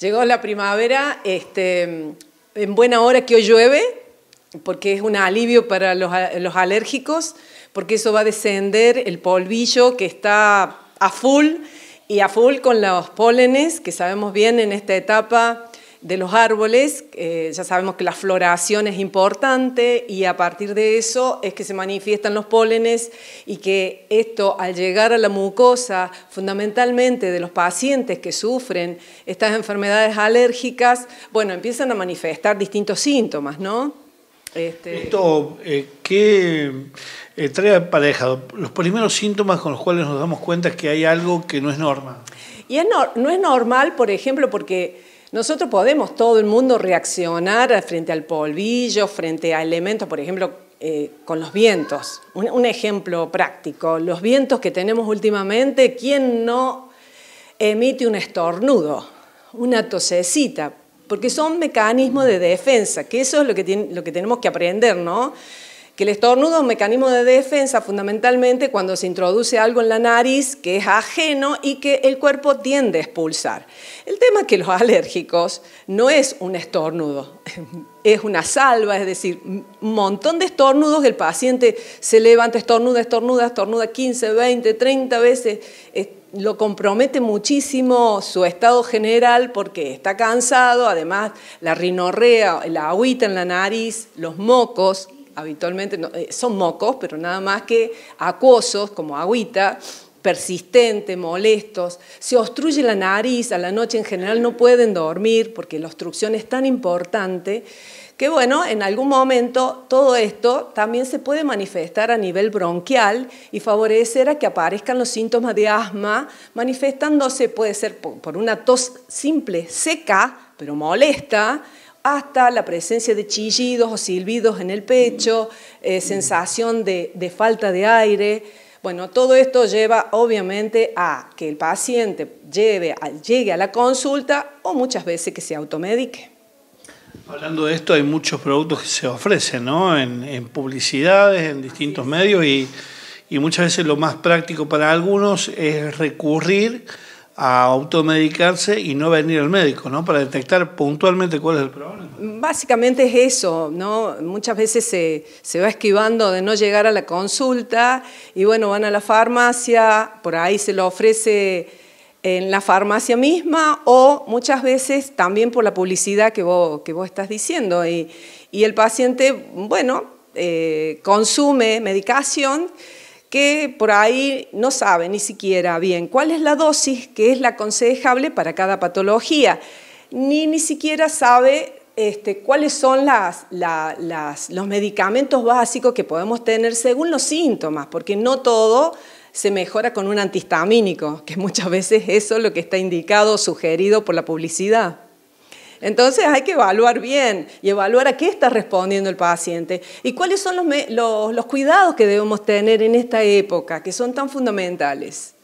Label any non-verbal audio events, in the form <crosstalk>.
Llegó la primavera, este, en buena hora que hoy llueve, porque es un alivio para los, los, alérgicos, porque eso va a descender el polvillo que está a full y a full con los pólenes, que sabemos bien en esta etapa de los árboles, eh, ya sabemos que la floración es importante y a partir de eso es que se manifiestan los pólenes y que esto al llegar a la mucosa, fundamentalmente de los pacientes que sufren estas enfermedades alérgicas, bueno, empiezan a manifestar distintos síntomas, ¿no? Este, esto, eh, ¿qué eh, trae aparejado? Los primeros síntomas con los cuales nos damos cuenta es que hay algo que no es normal. Y no, no es normal, por ejemplo, porque nosotros podemos, todo el mundo, reaccionar frente al polvillo, frente a elementos, por ejemplo, eh, con los vientos. Un, ejemplo práctico, los vientos que tenemos últimamente, ¿quién no emite un estornudo, una tosecita? Porque son mecanismos de defensa, que eso es lo lo que tenemos que aprender, ¿no? que el estornudo es un mecanismo de defensa fundamentalmente cuando se introduce algo en la nariz que es ajeno y que el cuerpo tiende a expulsar. El tema es que los <laughs> alérgicos no es un estornudo, <laughs> es una salva, es decir, un montón de estornudos, el paciente se levanta, estornuda, estornuda, estornuda 15, 20, 30 veces, eh, lo compromete muchísimo su estado general porque está cansado, además la rinorrea, la agüita en la nariz, los mocos, habitualmente, eh, son mocos, pero nada más que acuosos, como agüita, persistente, molestos, se obstruye la nariz, a la noche en general no pueden dormir porque la obstrucción es tan importante que bueno, en algún momento todo esto también se puede manifestar a nivel bronquial y favorecer a que aparezcan los síntomas de asma, manifestándose puede ser por una tos simple, seca, pero molesta, hasta la presencia de chillidos o silbidos en el pecho, eh, sensación de, falta de aire. Bueno, todo esto lleva obviamente a que el paciente llegue a la consulta o muchas veces que se automedique. Hablando de esto, hay muchos productos que se ofrecen, ¿no? En, publicidades, en distintos medios y, muchas veces lo más práctico para algunos es recurrir a automedicarse y no venir al médico, ¿no? Para detectar puntualmente cuál es el problema. Básicamente es eso, ¿no? Muchas veces se, se va esquivando de no llegar a la consulta y bueno, van a la farmacia, por ahí se lo ofrece en la farmacia misma o muchas veces también por la publicidad que vos, que vos estás diciendo. Y, y el paciente, bueno, eh, consume medicación que por ahí no sabe ni siquiera bien cuál es la dosis que es la aconsejable para cada patología, ni ni siquiera sabe este, cuáles son los medicamentos básicos que podemos tener según los síntomas, porque no todo se mejora con un antihistamínico, que muchas veces eso es lo que está indicado o sugerido por la publicidad. Entonces hay que evaluar bien y evaluar a qué está respondiendo el paciente y cuáles son los, cuidados que debemos tener en esta época, que son tan fundamentales.